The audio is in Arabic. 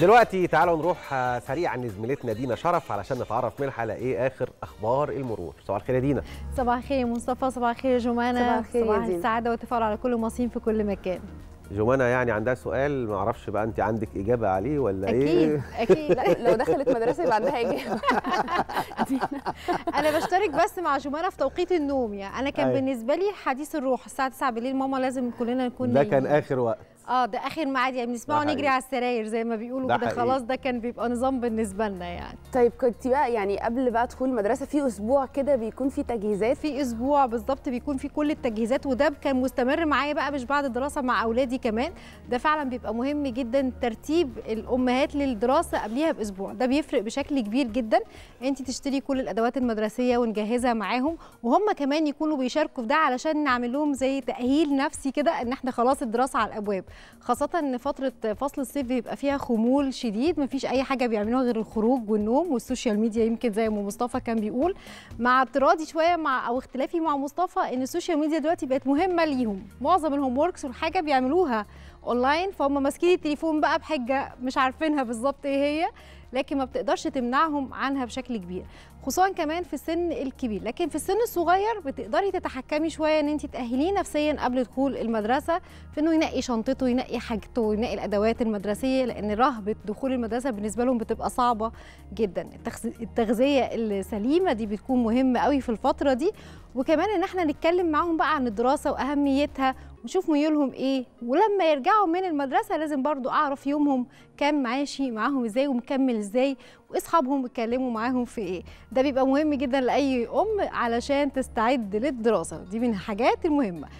دلوقتي تعالوا نروح آه، سريعا لزميلتنا دينا شرف علشان نتعرف منها على ايه اخر اخبار المرور صباح الخير يا دينا صباح الخير يا مصطفى صباح الخير يا جمانه صباح الخير صباح السعاده والتفاؤل على كل المصريين في كل مكان جمانة يعني عندها سؤال ما اعرفش بقى انت عندك اجابه عليه ولا أكيد ايه اكيد اكيد لو دخلت مدرسه يبقى عندها اجابه انا بشترك بس مع جمانة في توقيت النوم يعني انا كان أي. بالنسبه لي حديث الروح الساعه 9 بالليل ماما لازم كلنا نكون ده كان اخر وقت اه ده اخر ميعاد يعني بنسمعه نجري على السراير زي ما بيقولوا كده خلاص ده كان بيبقى نظام بالنسبه لنا يعني طيب كنت بقى يعني قبل بقى دخول المدرسه في اسبوع كده بيكون في تجهيزات في اسبوع بالظبط بيكون في كل التجهيزات وده كان مستمر معايا بقى مش بعد الدراسه مع اولادي كمان ده فعلا بيبقى مهم جدا ترتيب الامهات للدراسه قبليها باسبوع ده بيفرق بشكل كبير جدا انت تشتري كل الادوات المدرسيه ونجهزها معاهم وهم كمان يكونوا بيشاركوا في ده علشان نعمل لهم زي تاهيل نفسي كده ان احنا خلاص الدراسه على الابواب خاصه ان فتره فصل الصيف بيبقى فيها خمول شديد مفيش اي حاجه بيعملوها غير الخروج والنوم والسوشيال ميديا يمكن زي ما مصطفى كان بيقول مع اعتراضي شويه مع او اختلافي مع مصطفى ان السوشيال ميديا دلوقتي بقت مهمه ليهم معظم الهوم وركس والحاجه بيعملوها اونلاين فهم ماسكين التليفون بقى بحجه مش عارفينها بالظبط ايه هي لكن ما بتقدرش تمنعهم عنها بشكل كبير خصوصا كمان في السن الكبير لكن في السن الصغير بتقدري تتحكمي شويه ان انت تاهليه نفسيا قبل دخول المدرسه في انه ينقي شنطته ينقي حاجته ينقي الادوات المدرسيه لان رهبه دخول المدرسه بالنسبه لهم بتبقى صعبه جدا التغذيه السليمه دي بتكون مهمه قوي في الفتره دي وكمان ان احنا نتكلم معاهم بقى عن الدراسه واهميتها نشوف ميولهم ايه ولما يرجعوا من المدرسه لازم برضو اعرف يومهم كان ماشي معاهم ازاي ومكمل ازاي واصحابهم اتكلموا معاهم في ايه ده بيبقى مهم جدا لاي ام علشان تستعد للدراسه دي من الحاجات المهمه